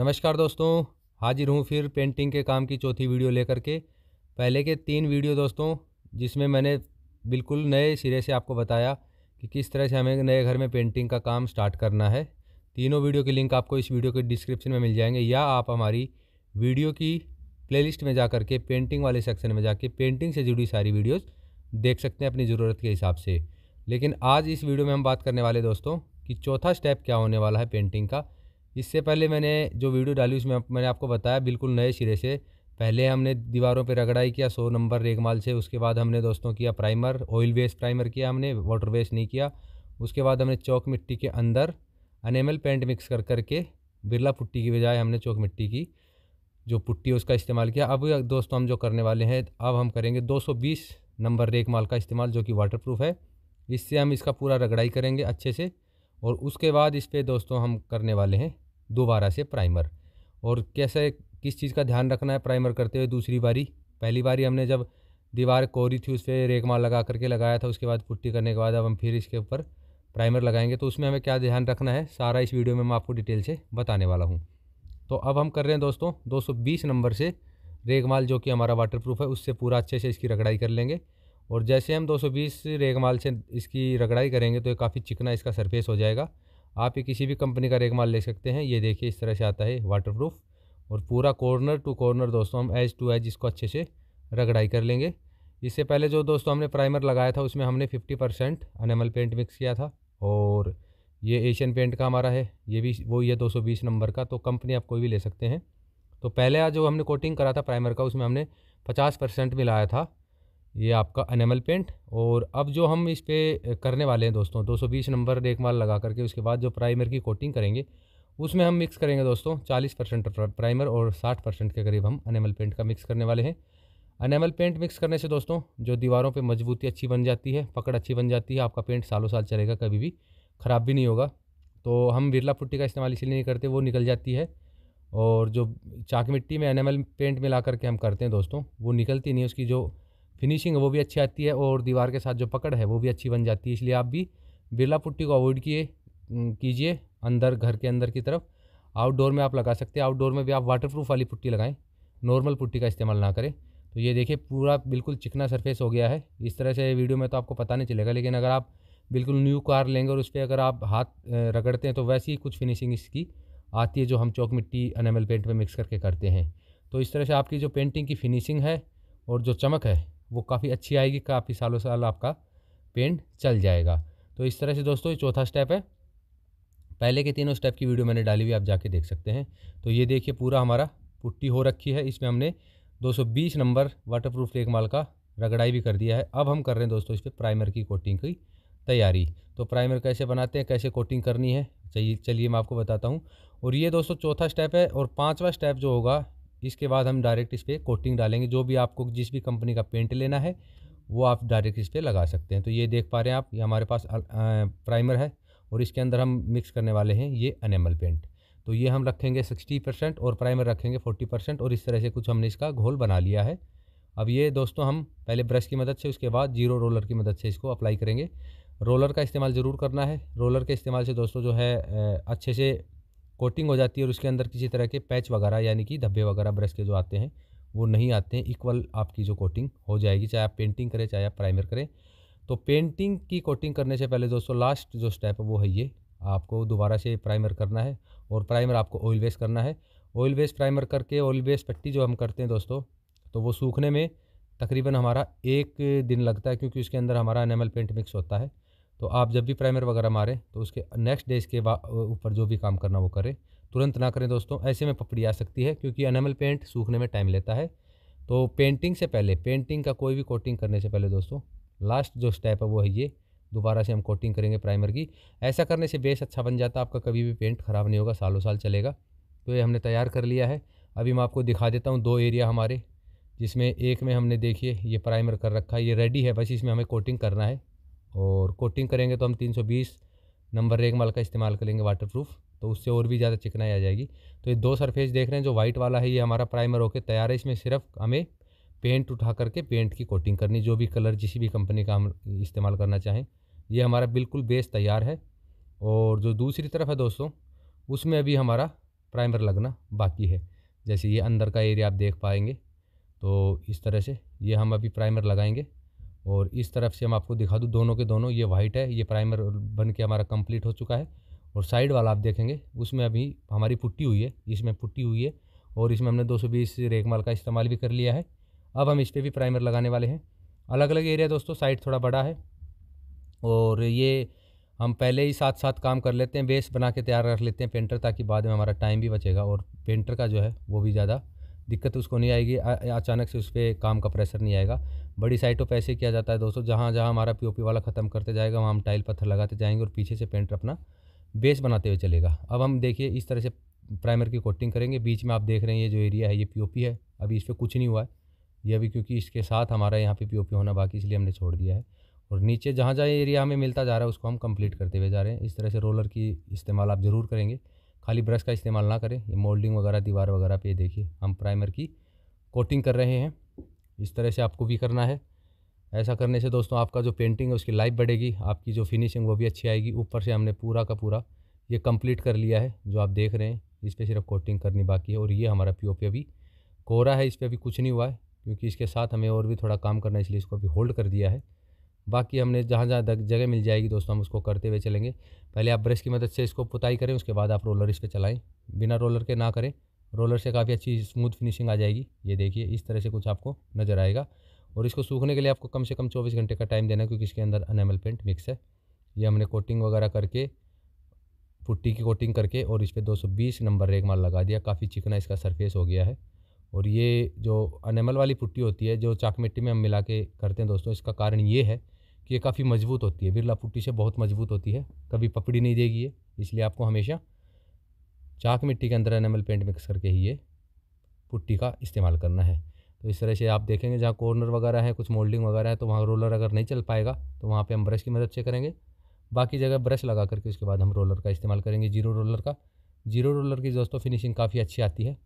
नमस्कार दोस्तों हाजिर हूँ फिर पेंटिंग के काम की चौथी वीडियो लेकर के पहले के तीन वीडियो दोस्तों जिसमें मैंने बिल्कुल नए सिरे से आपको बताया कि किस तरह से हमें नए घर में पेंटिंग का काम स्टार्ट करना है तीनों वीडियो के लिंक आपको इस वीडियो के डिस्क्रिप्शन में मिल जाएंगे या आप हमारी वीडियो की प्ले में जा कर के पेंटिंग वाले सेक्शन में जाके पेंटिंग से जुड़ी सारी वीडियोज़ देख सकते हैं अपनी ज़रूरत के हिसाब से लेकिन आज इस वीडियो में हम बात करने वाले दोस्तों कि चौथा स्टेप क्या होने वाला है पेंटिंग का इससे पहले मैंने जो वीडियो डाली उसमें मैंने आपको बताया बिल्कुल नए सिरे से पहले हमने दीवारों पर रगड़ाई किया सौ नंबर रेगमाल से उसके बाद हमने दोस्तों किया प्राइमर ऑयल वेस्ट प्राइमर किया हमने वाटर वेस्ट नहीं किया उसके बाद हमने चौक मिट्टी के अंदर अनेमल पेंट मिक्स कर करके बिरला पुट्टी की बजाय हमने चौक मिट्टी की जो पुट्टी उसका इस्तेमाल किया अब दोस्तों हम जो करने वाले हैं अब हम करेंगे 220 नंबर रेगमाल का इस्तेमाल जो कि वाटरप्रूफ है इससे हम इसका पूरा रगड़ाई करेंगे अच्छे से और उसके बाद इस पर दोस्तों हम करने वाले हैं दोबारा से प्राइमर और कैसे किस चीज़ का ध्यान रखना है प्राइमर करते हुए दूसरी बारी पहली बारी हमने जब दीवार कोरी थी उस पर रेख लगा करके लगाया था उसके बाद पुट्टी करने के बाद अब हम फिर इसके ऊपर प्राइमर लगाएंगे तो उसमें हमें क्या ध्यान रखना है सारा इस वीडियो में मैं आपको डिटेल से बताने वाला हूँ तो अब हम कर रहे हैं दोस्तों 220 नंबर से रेगमाल जो कि हमारा वाटरप्रूफ है उससे पूरा अच्छे से इसकी रगड़ाई कर लेंगे और जैसे हम 220 रेगमाल से इसकी रगड़ाई करेंगे तो ये काफ़ी चिकना इसका सरफेस हो जाएगा आप ये किसी भी कंपनी का रेगमाल माल ले सकते हैं ये देखिए इस तरह से आता है वाटरप्रूफ और पूरा कॉर्नर टू कॉर्नर दोस्तों हम एज टू एज इसको अच्छे से रगड़ाई कर लेंगे इससे पहले जो दोस्तों हमने प्राइमर लगाया था उसमें हमने fifty percent enamel paint mix किया था और ये एशियन पेंट का हमारा है ये भी वही है 220 नंबर का तो कंपनी आप कोई भी ले सकते हैं तो पहले जो हमने कोटिंग करा था प्राइमर का उसमें हमने पचास परसेंट मिलाया था ये आपका अनेमल पेंट और अब जो हम इस पर करने वाले हैं दोस्तों 220 नंबर एक माल लगा करके उसके बाद जो प्राइमर की कोटिंग करेंगे उसमें हम मिक्स करेंगे दोस्तों 40 परसेंट प्राइमर और 60 परसेंट के करीब हम अनेमल पेंट का मिक्स करने वाले हैं अनेमल पेंट मिक्स करने से दोस्तों जो दीवारों पर मजबूती अच्छी बन जाती है पकड़ अच्छी बन जाती है आपका पेंट सालों साल चलेगा कभी भी ख़राब भी नहीं होगा तो हम बिरला पुट्टी का इस्तेमाल इसलिए नहीं करते वो निकल जाती है और जो चाक मिट्टी में अनेमल पेंट मिला करके हम करते हैं दोस्तों वो निकलती नहीं उसकी जो फिनिशिंग है वो भी अच्छी आती है और दीवार के साथ जो पकड़ है वो भी अच्छी बन जाती है इसलिए आप भी बिरला पुट्टी को अवॉइड किए कीजिए अंदर घर के अंदर की तरफ आउटडोर में आप लगा सकते हैं आउटडोर में भी आप वाटरप्रूफ वाली पुट्टी लगाएं नॉर्मल पुट्टी का इस्तेमाल ना करें तो ये देखिए पूरा बिल्कुल चिकना सरफेस हो गया है इस तरह से वीडियो में तो आपको पता नहीं चलेगा लेकिन अगर आप बिल्कुल न्यू कार लेंगे और उस पर अगर आप हाथ रगड़ते हैं तो वैसी ही कुछ फिनिशिंग इसकी आती है जो हम चौक मिट्टी अनेमल पेंट में मिक्स करके करते हैं तो इस तरह से आपकी जो पेंटिंग की फिनिशिंग है और जो चमक है वो काफ़ी अच्छी आएगी काफ़ी सालों साल आपका पेंट चल जाएगा तो इस तरह से दोस्तों ये चौथा स्टेप है पहले के तीनों स्टेप की वीडियो मैंने डाली हुई आप जाके देख सकते हैं तो ये देखिए पूरा हमारा पुट्टी हो रखी है इसमें हमने 220 नंबर वाटरप्रूफ लेखमाल का रगड़ाई भी कर दिया है अब हम कर रहे हैं दोस्तों इस पर प्राइमर की कोटिंग की तैयारी तो प्राइमर कैसे बनाते हैं कैसे कोटिंग करनी है चाहिए चलिए मैं आपको बताता हूँ और ये दोस्तों चौथा स्टेप है और पाँचवा स्टेप जो होगा इसके बाद हम डायरेक्ट इस पर कोटिंग डालेंगे जो भी आपको जिस भी कंपनी का पेंट लेना है वो आप डायरेक्ट इस पर लगा सकते हैं तो ये देख पा रहे हैं आप ये हमारे पास प्राइमर है और इसके अंदर हम मिक्स करने वाले हैं ये अनेमल पेंट तो ये हम रखेंगे सिक्सटी परसेंट और प्राइमर रखेंगे फोर्टी परसेंट और इस तरह से कुछ हमने इसका घोल बना लिया है अब ये दोस्तों हम पहले ब्रश की मदद से उसके बाद जीरो रोलर की मदद से इसको अप्लाई करेंगे रोलर का इस्तेमाल ज़रूर करना है रोलर के इस्तेमाल से दोस्तों जो है अच्छे से कोटिंग हो जाती है और उसके अंदर किसी तरह के पैच वगैरह यानी कि धब्बे वगैरह ब्रश के जो आते हैं वो नहीं आते हैं इक्वल आपकी जो कोटिंग हो जाएगी चाहे आप पेंटिंग करें चाहे आप प्राइमर करें तो पेंटिंग की कोटिंग करने से पहले दोस्तों लास्ट जो स्टेप है वो है ये आपको दोबारा से प्राइमर करना है और प्राइमर आपको ऑयल बेस करना है ऑयल बेस प्राइमर करके ऑयल बेस पट्टी जो हम करते हैं दोस्तों तो वो सूखने में तकरीबन हमारा एक दिन लगता है क्योंकि उसके अंदर हमारा एनेमल पेंट मिक्स होता है तो आप जब भी प्राइमर वगैरह मारें तो उसके नेक्स्ट डे इसके ऊपर जो भी काम करना वो करें तुरंत ना करें दोस्तों ऐसे में पपड़ी आ सकती है क्योंकि अनमल पेंट सूखने में टाइम लेता है तो पेंटिंग से पहले पेंटिंग का कोई भी कोटिंग करने से पहले दोस्तों लास्ट जो स्टेप है वो है ये दोबारा से हम कोटिंग करेंगे प्राइमर की ऐसा करने से बेस अच्छा बन जाता है आपका कभी भी पेंट ख़राब नहीं होगा सालों साल चलेगा तो ये हमने तैयार कर लिया है अभी मैं आपको दिखा देता हूँ दो एरिया हमारे जिसमें एक में हमने देखिए ये प्राइमर कर रखा है ये रेडी है बस इसमें हमें कोटिंग करना है और कोटिंग करेंगे तो हम 320 नंबर रेग माल का इस्तेमाल करेंगे वाटर प्रूफ तो उससे और भी ज़्यादा चिकनाई आ जाएगी तो ये दो सरफेस देख रहे हैं जो वाइट वाला है ये हमारा प्राइमर होके तैयार है इसमें सिर्फ हमें पेंट उठा करके पेंट की कोटिंग करनी जो भी कलर जिस भी कंपनी का हम इस्तेमाल करना चाहें ये हमारा बिल्कुल बेस तैयार है और जो दूसरी तरफ है दोस्तों उसमें अभी हमारा प्राइमर लगना बाकी है जैसे ये अंदर का एरिया आप देख पाएंगे तो इस तरह से ये हम अभी प्राइमर लगाएंगे और इस तरफ से हम आपको दिखा दूँ दोनों के दोनों ये वाइट है ये प्राइमर बन के हमारा कंप्लीट हो चुका है और साइड वाला आप देखेंगे उसमें अभी हमारी पुट्टी हुई है इसमें पुट्टी हुई है और इसमें हमने 220 रेगमाल का इस्तेमाल भी कर लिया है अब हम इस पर भी प्राइमर लगाने वाले हैं अलग अलग एरिया दोस्तों साइड थोड़ा बड़ा है और ये हम पहले ही साथ साथ काम कर लेते हैं बेस बना के तैयार रख लेते हैं पेंटर ताकि बाद में हमारा टाइम भी बचेगा और पेंटर का जो है वो भी ज़्यादा दिक्कत उसको नहीं आएगी अचानक से उस पर काम का प्रेशर नहीं आएगा बड़ी साइटों पर ऐसे किया जाता है दोस्तों जहाँ जहाँ हमारा पी वाला ख़त्म करते जाएगा वहाँ हम टाइल पत्थर लगाते जाएंगे और पीछे से पेंटर अपना बेस बनाते हुए चलेगा अब हम देखिए इस तरह से प्राइमर की कोटिंग करेंगे बीच में आप देख रहे हैं ये जो एरिया है ये पीओपी है अभी इस पर कुछ नहीं हुआ है ये अभी क्योंकि इसके साथ हमारा यहाँ पे पीओपी होना बाकी इसलिए हमने छोड़ दिया है और नीचे जहाँ जहाँ एरिया हमें मिलता जा रहा है उसको हम कंप्लीट करते हुए जा रहे हैं इस तरह से रोलर की इस्तेमाल आप ज़रूर करेंगे खाली ब्रश का इस्तेमाल ना करें ये मोल्डिंग वगैरह दीवार वगैरह पे देखिए हम प्राइमर की कोटिंग कर रहे हैं इस तरह से आपको भी करना है ऐसा करने से दोस्तों आपका जो पेंटिंग है उसकी लाइफ बढ़ेगी आपकी जो फिनिशिंग वो भी अच्छी आएगी ऊपर से हमने पूरा का पूरा ये कम्प्लीट कर लिया है जो आप देख रहे हैं इस पर सिर्फ कोटिंग करनी बाकी है और ये हमारा पी ओ पी अभी कोहरा है इस पर अभी कुछ नहीं हुआ है क्योंकि इसके साथ हमें और भी थोड़ा काम करना है इसलिए इसको अभी होल्ड कर दिया है बाकी हमने जहाँ जहाँ जगह मिल जाएगी दोस्तों हम उसको करते हुए चलेंगे पहले आप ब्रश की मदद से इसको पुताई करें उसके बाद आप रोलर इस पर चलाएँ बिना रोलर के ना करें रोलर से काफ़ी अच्छी स्मूथ फिनिशिंग आ जाएगी ये देखिए इस तरह से कुछ आपको नज़र आएगा और इसको सूखने के लिए आपको कम से कम चौबीस घंटे का टाइम देना क्योंकि इसके अंदर अनेमल पेंट मिक्स है ये हमने कोटिंग वगैरह करके पुट्टी की कोटिंग करके और इस पर दो नंबर रेगमाल माल लगा दिया काफ़ी चिकना इसका सरफेस हो गया है और ये जो अनेमल वाली पुट्टी होती है जो चाक मिट्टी में हम मिला के करते हैं दोस्तों इसका कारण ये है कि ये काफ़ी मजबूत होती है बिरला पुट्टी से बहुत मजबूत होती है कभी पपड़ी नहीं देगी ये इसलिए आपको हमेशा चाक मिट्टी के अंदर एनेमल पेंट मिक्स करके ही ये पुट्टी का इस्तेमाल करना है तो इस तरह से आप देखेंगे जहाँ कॉर्नर वगैरह है कुछ मोल्डिंग वगैरह है तो वहाँ रोलर अगर नहीं चल पाएगा तो वहाँ पर हम ब्रश की मदद से करेंगे बाकी जगह ब्रश लगा करके उसके बाद हम रोलर का इस्तेमाल करेंगे जीरो रोलर का जीरो रोलर की दोस्तों फिनिशिंग काफ़ी अच्छी आती है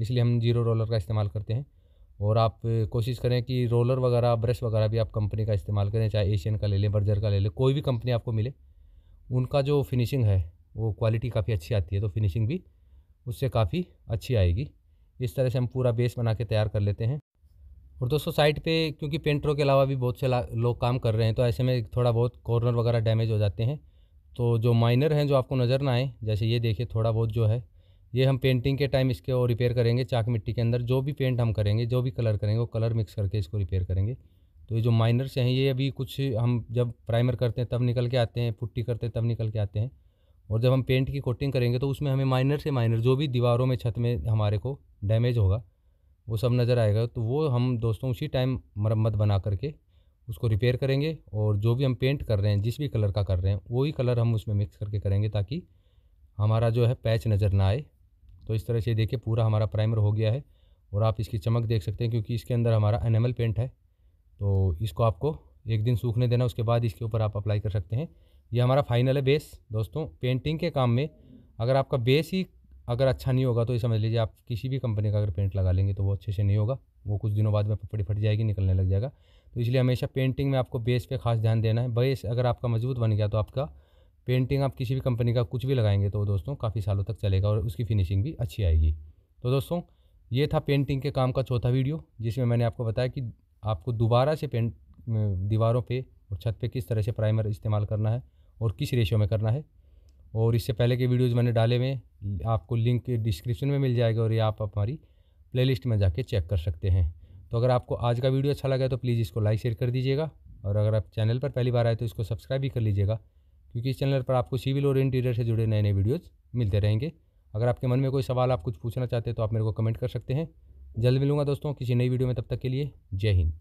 इसलिए हम जीरो रोलर का इस्तेमाल करते हैं और आप कोशिश करें कि रोलर वगैरह ब्रश वगैरह भी आप कंपनी का इस्तेमाल करें चाहे एशियन का ले लें बर्जर का ले लें कोई भी कंपनी आपको मिले उनका जो फिनिशिंग है वो क्वालिटी काफ़ी अच्छी आती है तो फिनिशिंग भी उससे काफ़ी अच्छी आएगी इस तरह से हम पूरा बेस बना के तैयार कर लेते हैं और दोस्तों साइट पे क्योंकि पेंटरों के अलावा भी बहुत से लोग काम कर रहे हैं तो ऐसे में थोड़ा बहुत कॉर्नर वगैरह डैमेज हो जाते हैं तो जो माइनर हैं जो आपको नज़र ना आए जैसे ये देखिए थोड़ा बहुत जो है ये हम पेंटिंग के टाइम इसके और रिपेयर करेंगे चाक मिट्टी के अंदर जो भी पेंट हम करेंगे जो भी कलर करेंगे वो कलर मिक्स करके इसको रिपेयर करेंगे तो ये जो माइनर्स हैं ये अभी कुछ हम जब प्राइमर करते हैं तब निकल के आते हैं पुट्टी करते हैं तब निकल के आते हैं और जब हम पेंट की कोटिंग करेंगे तो उसमें हमें माइनर से माइनर जो भी दीवारों में छत में हमारे को डैमेज होगा वो सब नज़र आएगा तो वो हम दोस्तों उसी टाइम मरम्मत बना करके उसको रिपेयर करेंगे और जो भी हम पेंट कर रहे हैं जिस भी कलर का कर रहे हैं वही कलर हम उसमें मिक्स करके करेंगे ताकि हमारा जो है पैच नज़र ना आए तो इस तरह से देखिए पूरा हमारा प्राइमर हो गया है और आप इसकी चमक देख सकते हैं क्योंकि इसके अंदर हमारा एनेमल पेंट है तो इसको आपको एक दिन सूखने देना उसके बाद इसके ऊपर आप अप्लाई कर सकते हैं ये हमारा फाइनल है बेस दोस्तों पेंटिंग के काम में अगर आपका बेस ही अगर अच्छा नहीं होगा तो ये समझ लीजिए आप किसी भी कंपनी का अगर पेंट लगा लेंगे तो वो अच्छे से नहीं होगा वो कुछ दिनों बाद में पपड़ी फट जाएगी निकलने लग जाएगा तो इसलिए हमेशा पेंटिंग में आपको बेस पे खास ध्यान देना है बेस अगर आपका मजबूत बन गया तो आपका पेंटिंग आप किसी भी कंपनी का कुछ भी लगाएंगे तो दोस्तों काफ़ी सालों तक चलेगा और उसकी फिनिशिंग भी अच्छी आएगी तो दोस्तों ये था पेंटिंग के काम का चौथा वीडियो जिसमें मैंने आपको बताया कि आपको दोबारा से पेंट दीवारों पे और छत पे किस तरह से प्राइमर इस्तेमाल करना है और किस रेशियो में करना है और इससे पहले के वीडियोज़ मैंने डाले हुए आपको लिंक डिस्क्रिप्शन में मिल जाएगा और ये आप हमारी प्लेलिस्ट में जाके चेक कर सकते हैं तो अगर आपको आज का वीडियो अच्छा लगा तो प्लीज़ इसको लाइक शेयर कर दीजिएगा और अगर आप चैनल पर पहली बार आए तो इसको सब्सक्राइब भी कर लीजिएगा क्योंकि इस चैनल पर आपको सिविल और इंटीरियर से जुड़े नए नए वीडियोज़ मिलते रहेंगे अगर आपके मन में कोई सवाल आप कुछ पूछना चाहते हैं तो आप मेरे को कमेंट कर सकते हैं जल्द मिलूंगा दोस्तों किसी नई वीडियो में तब तक के लिए जय हिंद